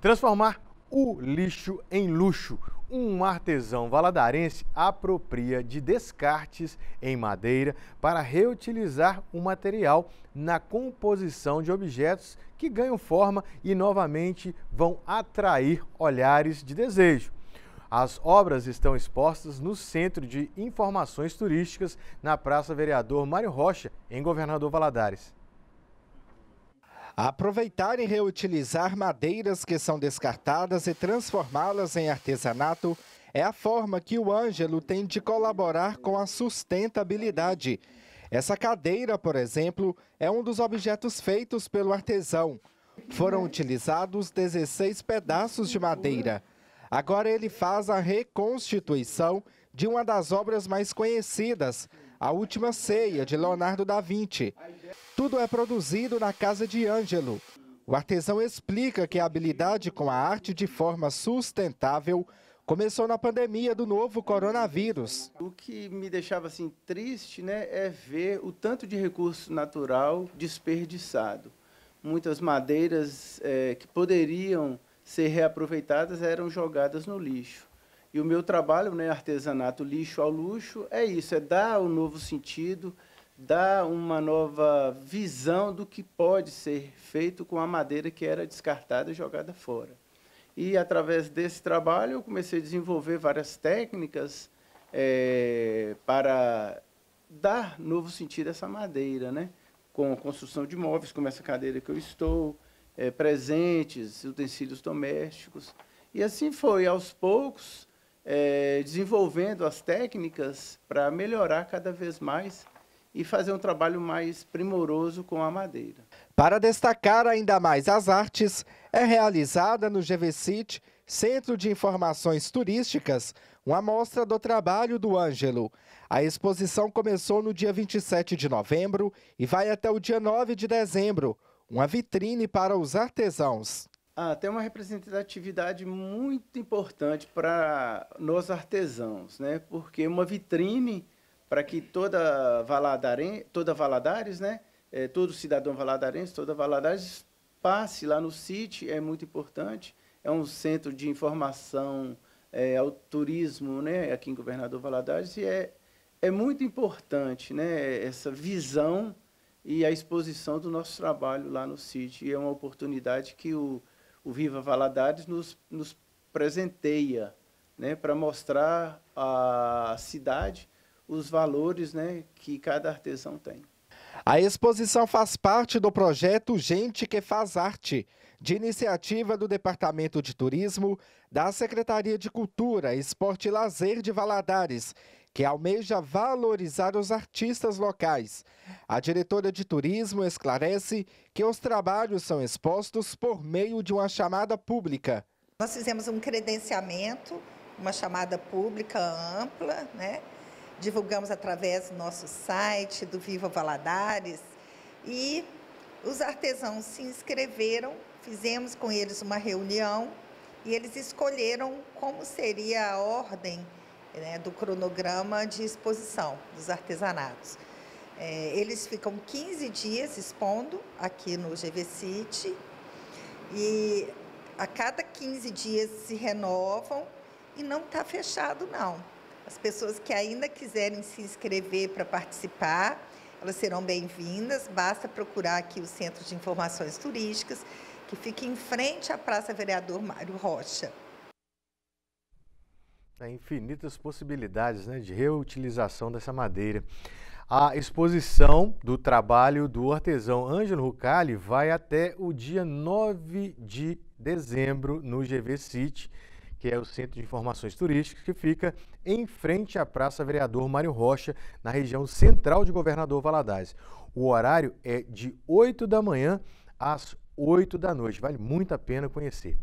Transformar o lixo em luxo. Um artesão valadarense apropria de descartes em madeira para reutilizar o material na composição de objetos que ganham forma e novamente vão atrair olhares de desejo. As obras estão expostas no Centro de Informações Turísticas, na Praça Vereador Mário Rocha, em Governador Valadares. Aproveitar e reutilizar madeiras que são descartadas e transformá-las em artesanato é a forma que o Ângelo tem de colaborar com a sustentabilidade. Essa cadeira, por exemplo, é um dos objetos feitos pelo artesão. Foram utilizados 16 pedaços de madeira. Agora ele faz a reconstituição de uma das obras mais conhecidas, a Última Ceia, de Leonardo da Vinci. Tudo é produzido na casa de Ângelo. O artesão explica que a habilidade com a arte de forma sustentável começou na pandemia do novo coronavírus. O que me deixava assim triste, né, é ver o tanto de recurso natural desperdiçado. Muitas madeiras é, que poderiam ser reaproveitadas eram jogadas no lixo. E o meu trabalho, né, artesanato lixo ao luxo, é isso, é dar um novo sentido, dar uma nova visão do que pode ser feito com a madeira que era descartada e jogada fora. E através desse trabalho eu comecei a desenvolver várias técnicas é, para dar novo sentido a essa madeira, né? Com a construção de móveis, como essa cadeira que eu estou, é, presentes, utensílios domésticos. E assim foi, aos poucos, é, desenvolvendo as técnicas para melhorar cada vez mais e fazer um trabalho mais primoroso com a madeira. Para destacar ainda mais as artes, é realizada no GVCIT, Centro de Informações Turísticas, uma mostra do trabalho do Ângelo. A exposição começou no dia 27 de novembro e vai até o dia 9 de dezembro, uma vitrine para os artesãos. Ah, tem uma representatividade muito importante para nós artesãos, né? Porque uma vitrine para que toda Valadares, toda Valadares, né? É, todo cidadão valadarense, toda Valadares passe lá no sítio é muito importante. É um centro de informação é, ao turismo, né? Aqui em Governador Valadares e é é muito importante, né? Essa visão e a exposição do nosso trabalho lá no sítio é uma oportunidade que o o Viva Valadares nos, nos presenteia né, para mostrar à cidade os valores né, que cada artesão tem. A exposição faz parte do projeto Gente que Faz Arte, de iniciativa do Departamento de Turismo, da Secretaria de Cultura, Esporte e Lazer de Valadares que almeja valorizar os artistas locais. A diretora de turismo esclarece que os trabalhos são expostos por meio de uma chamada pública. Nós fizemos um credenciamento, uma chamada pública ampla, né? divulgamos através do nosso site, do Viva Valadares, e os artesãos se inscreveram, fizemos com eles uma reunião e eles escolheram como seria a ordem né, do cronograma de exposição dos artesanatos. É, eles ficam 15 dias expondo aqui no GV City e a cada 15 dias se renovam e não está fechado, não. As pessoas que ainda quiserem se inscrever para participar, elas serão bem-vindas. Basta procurar aqui o Centro de Informações Turísticas, que fica em frente à Praça Vereador Mário Rocha. Né, infinitas possibilidades né, de reutilização dessa madeira. A exposição do trabalho do artesão Ângelo Rucali vai até o dia 9 de dezembro no GV City, que é o Centro de Informações Turísticas, que fica em frente à Praça Vereador Mário Rocha, na região central de Governador Valadares. O horário é de 8 da manhã às 8 da noite. Vale muito a pena conhecer.